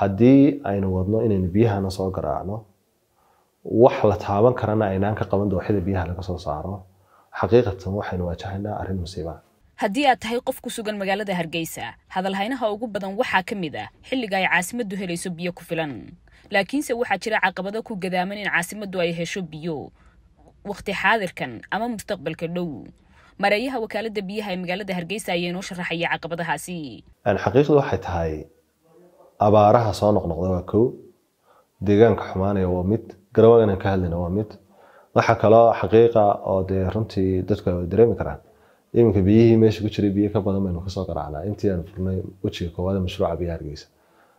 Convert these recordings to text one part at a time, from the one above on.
haddii aynu wadno inaynu biyahana soo garaacno wax la taaban karana aynaan ka qaban dooxida biyaha laga soo saaro xaqiiqatan waxaynu waajahaynaa arrin musiiba haddii aad tahay qof ku sugan magaalada hargeysa hadalhaynaha ugu badan waxaa ka mid ah xilliga ay caasimaddu helayso biyo ku filan laakiinse waxaa jira caqabado ku gadaaman in caasimaddu ay hesho biyo wakhti xaadirkan ama mustaqbalka dhow mareeyaha wakaaladda biyaha ee magaalada hargeysa ayaa inoo sharaxaya caqabadahaasi xaqiiqdu waxay tahay abaaraha soo noqnoqda waa kow deegaanka xumaanaya waa mid garawagana ka hadlina waa mid waxa kaloo xaqiiqa oo dee runtii dadku dareemi karaan iminka biyihii meesha ku jiray biyo ka badan baynu kasoo qaracnaa intii aan furnay wejiga koowaad mashruuca biyaha hargeysa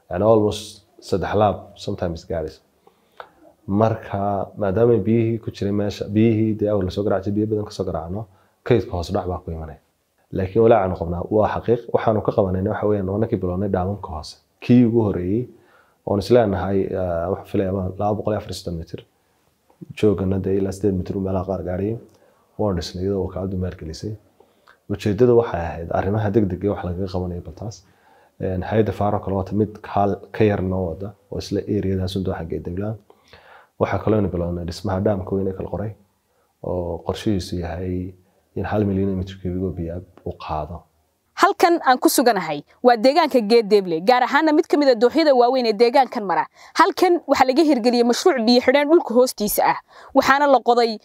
yani almost saddex laab sometimes gaaraysa marka maadaama biyihii ku jiray meesha biyihii dee awr lasoo garaacay biyo badan kasoo garaacno kaydka hoos dhac baa ku imanaya laakiin walaacaanu qabnaa waa xaqiiq waxaanu ka qabanayna waxa weyaan waa bilownay dhaamanka hoose kii ugu horeeyey oon isleenahay waxaan joogana dee ilaa sideed mitir meelaha qaar gaaraya waan iyadoo wakaaladu maalgelisay ujeedada waxay ahayd arrimaha degdeg ee wax lagaga qabanayo baltaas eh, hay-adda faaro kale waata mid hal ka yar noo oo isla eriyadaas unta xagee waxaa kaloo bilownay dhismaha dhaamka weyn ee kala qoray oo qorshihiisu yahay in hal milyan mitir kubigo biyaab u qaado halkan aan ku suganahay waa deegaanka geeddeeble gaar ahaana mid ka mid a ah dooxyada waaweyn ee deegaankan mara halkan waxaa laga hirgeliyey mashruuc biyo xidheen dhulka hoostiisa ah waxaana la qoday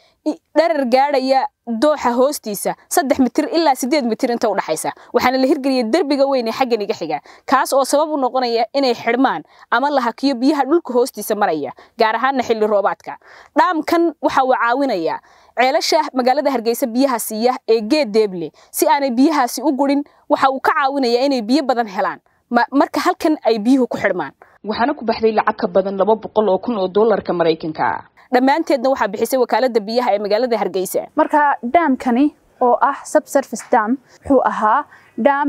dharar gaadhaya dooxa hoostiisa saddex mitir ilaa sideed mitir inta udhaxaysa waxaana la hirgeliya derbiga weyne xaggan iga xiga kaas oo sabab u noqonaya inay xidhmaan ama la hakiyo biyaha dhulka hoostiisa maraya gaar ahaana xilli roobaadka dhaamkan waxa uu caawinayaa ceelasha magaalada hargeysa biyaha siiya ee geed deeble si aanay biyahaasi u gurin waxa uu ka caawinayaa inay biyo badan helaan marka halkan ay biyuhu ku xidhmaan waxaana ku baxday lacagka badan laba boqol oo kun oo doolarka maraykanka dhammaanteedna waxaa bixisay wakaaladda biyaha ee magaalada hargeysa marka daamkani oo ah subservice dam wuxuu ahaa daam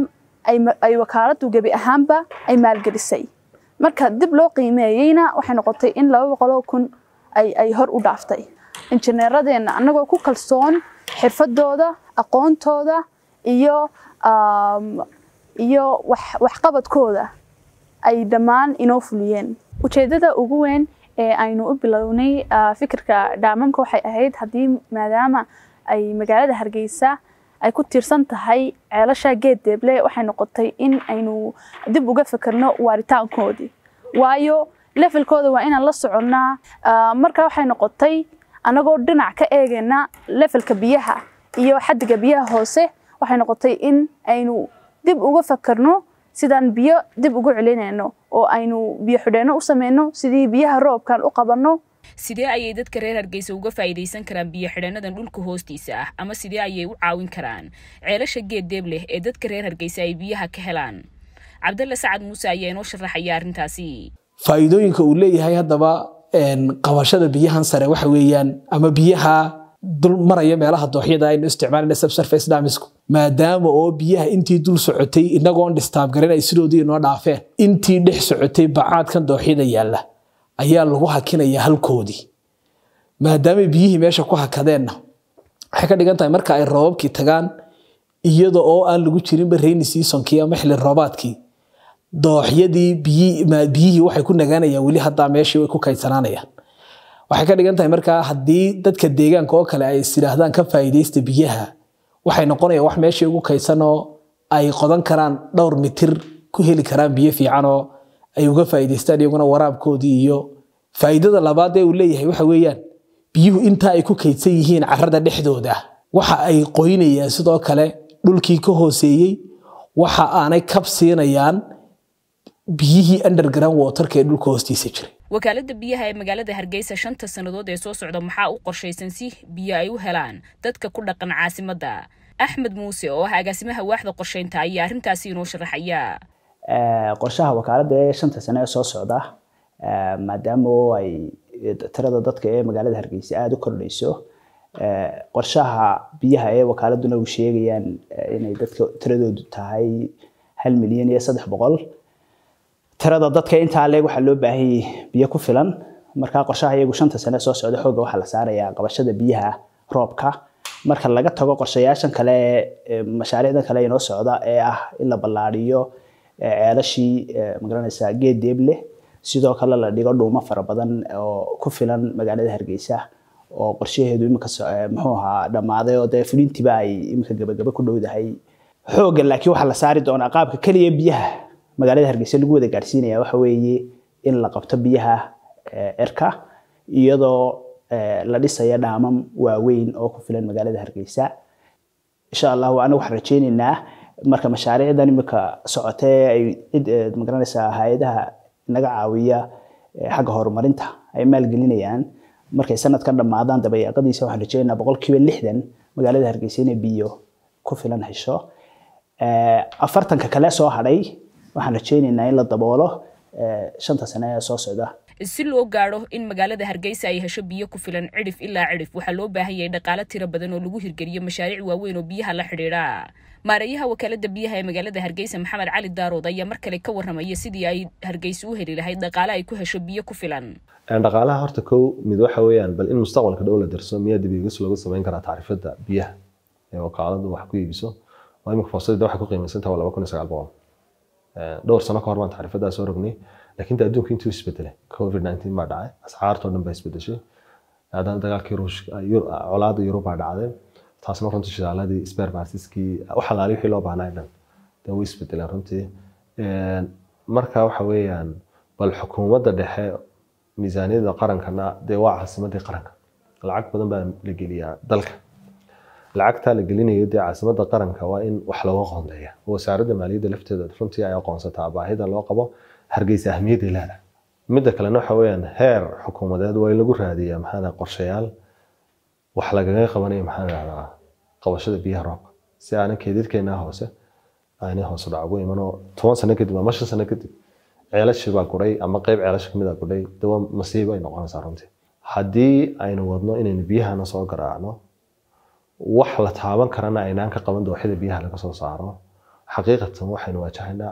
ay wakaaladdu gebi ahaanba ay maalgelisay marka dib loo qiimeeyeyna waxay noqotay in laba boqoloo kun ay hor u dhaaftay injineeradeenna annagoo ku kalsoon xirfadooda aqoontooda iyo um, iyo waxqabadkooda ay dhammaan inoo fuliyeen ujeedada ugu weyn ee aynu u bilownay ah, fikirka dhaamamka waxay ahayd haddii maadaama ay magaalada hargeysa ay ku tiirsan tahay ceelasha geed deeble waxay noqotay in aynu dib uga fikirno waaritaankoodii waayo levelkooda waa inaan la soconnaa ah, marka waxay noqotay anagoo dhinac ka eegeyna levelka biyaha iyo xadiga biyaha hoose waxay noqotay in aynu dib uga fakarno sidaan biyo dib ugu celinayno oo aynu biyo xidheenno u sameyno sidii biyaha roobkan u qabanno sidee ayay dadka reer hargeysa uga faa'iidaysan karaan biyo xidheennadan dhulka hoostiisa ah ama sidee ayay u caawin karaan ceelasha geed deeb leh ee dadka reer hargeysa ay biyaha ka helaan cabdalle sacad muuse ayaa inoo sharaxaya arrintaasi faa'iidooyinka uu leeyahay haddaba qabashada biyahan sare waxa weeyaan ama biyaha dul maraya meelaha dooxyada aynu isticmaalina subsurface damisku maadaama oo biyaha intii dul socotay inagoon dhistaabgaranay sidoodii inoo dhaafeen intii dhex socotay bacaadkan dooxyada yaalla ayaa lagu hakinaya halkoodii maadaama biyihii meesha ku hakadeenna waxay ka dhigan tahay marka ay roobabkii tagaan iyada oo aan lagu jirinba rainy seasonkii ama xili roobaadkii dooxyadii biyihii waxay ku nagaanayaan weli haddaa meeshii way ku kaydsanaanayaan waxay ka dhigan tahay markaa haddii dadka deegaanka oo kale ay isidhaahdaan ka faa'iidaysta biyaha waxay noqonayaan wax meeshii ugu kaysanoo ay qodan karaan dhowr mitir ku heli karaan biyo fiicanoo ay uga faa'iidaystaan iyaguna waraabkoodii iyo faa'iidada labaad ee uu leeyahay waxa weeyaan biyuhu intaa ay ku kaydsan yihiin carada dhexdooda waxa ay qoynayaan sidoo kale dhulkii ka hooseeyey waxa aanay kab siinayaan biyihii underground waterka ee dhulka hoostiisa jiray wakaalada biyaha ee magaalada hargeysa shanta sannadood ee soo socda maxaa u qorshaysan si biyo ay u helaan dadka ku dhaqan caasimadda axmed muuse oo ah agaasimaha waaxda qorsheynta ayaa arrintaasi inoo sharaxaya eh, qorshaha wakaaladda ee shanta sane ee soo socda eh, maadaama ay tirada dadka ee magaalada hargeysa aada u kordhayso eh, qorshaha biyaha ee wakaaladduna u sheegayaan inay dadka tiradoodu tahay hal milyan iyo saddex boqol tirada dadka intaa leeg waxaa loo baahan yahay biyo ku filan markaa qorshaha iyagu shanta sane soo socda xooga waxaa la saarayaa qabashada biyaha roobka marka laga tago qorshayaashan kale ee mashaariicdan kale inoo socda ee ah in la ballaadhiyo ceelashii magaranaysaa geed deeb sidoo kale la dhigo dhuumo fara badan oo ku filan magaalada hargeysa oo qorshaheedu iminka muxuu ahaa dhammaaday oo dee fulintiba ay iminka gabagaba ku dhowdahay xooga laakiin waxaa la saari doonaa qaabka keliya biyaha magaalada hargeysa lagu wada gaadhsiinaya waxa weeye in la qabto biyaha eh, cirka iyadoo eh, la dhisaya dhaamam waaweyn oo ku filan magaalada hargeysa insha allah waana waxaan rajeyneynaa marka mashaariicdan imika socotee ay cid eh, magaranaysaa hay-adaha naga caawiya xagga horumarinta ay maalgelinayaan markay sanadkan dhammaadaan dabayaaqadiisa waxaan rajeyneynaa boqolkiiba lixdan magaalada hargeysa inay biyo ku filan hesho afartanka kale soo hadhay waxaan rajaynaynaa in la daboolo eh, shanta sane ee soo socda si loo gaaro in magaalada hargeysa ay hesho biyo ku filan cidhif ilaa cidhif waxaa loo baahan yahay dhaqaalo tiro badan oo lagu hirgeliyo mashaariic waaweyn oo biyaha la xidhiidha maareeyaha wakaalada biyaha ee magaalada hargeysa maxamed cali daarood ayaa mar kale ka warramaya sidii ay hargeysa u heli lahayd dhaqaale ay ku hesho biyo ku filan dhaqaalaha horta kow mid waxa weeyaan bal in mustaqbalka dhow la darso miyaa dibigas looga samayn karaa tacriifada biyaha ee wakaaladu wax ku iibiso oo imika fursadda waxay ku qiimaysantaha waa laba kun iyo sagaal boqol dhowr sano kahor baan taxriifadaa soo rognay laakiin de adduunka intuu isbedelay covid nineteen baa dhacay asxaartoo dhan baa isbedeshay haddana dagaalkii colaada yurub baa dhacday taasna runtii shidaaladii sper barsiskii wixii loo baahnaa dhan de way isbedeleen runtii marka waxa weeyaan bal xukuumadda dhexe miisaaniyada qarankana dee waa caasimadii qaranka lacag badan baa la geliyaa dalka lacagta la gelinayodee caasimada qaranka waa in wax looga qoondeeya wasaarada maaliyadda lafteeda runtii ay aqoonsataa baahida loo qabo hargeysa ahmiyadda ilaada midda kalena waxa weyaan heer xukuumadeed waa in lagu raadiyaa maxaa qorshayaal wax lagaga qabanaya maxaa qabashada biyaha roobka si aana keedidkeenaa hoose aanay hoos dhac ugu imanoo toban sano kadib ama shan sano kadib ceelashii baa gudhay ama qeyb ceelasha kamid a ah gudhay dawa ay noqonaysaa runtii haddii aynu wadno inaynu biyahana soo garaacno wax la taaban karana aynaan ka qaban dooxida biyaha laga soo saaro xaqiiqatan waxaynu waajahaynaa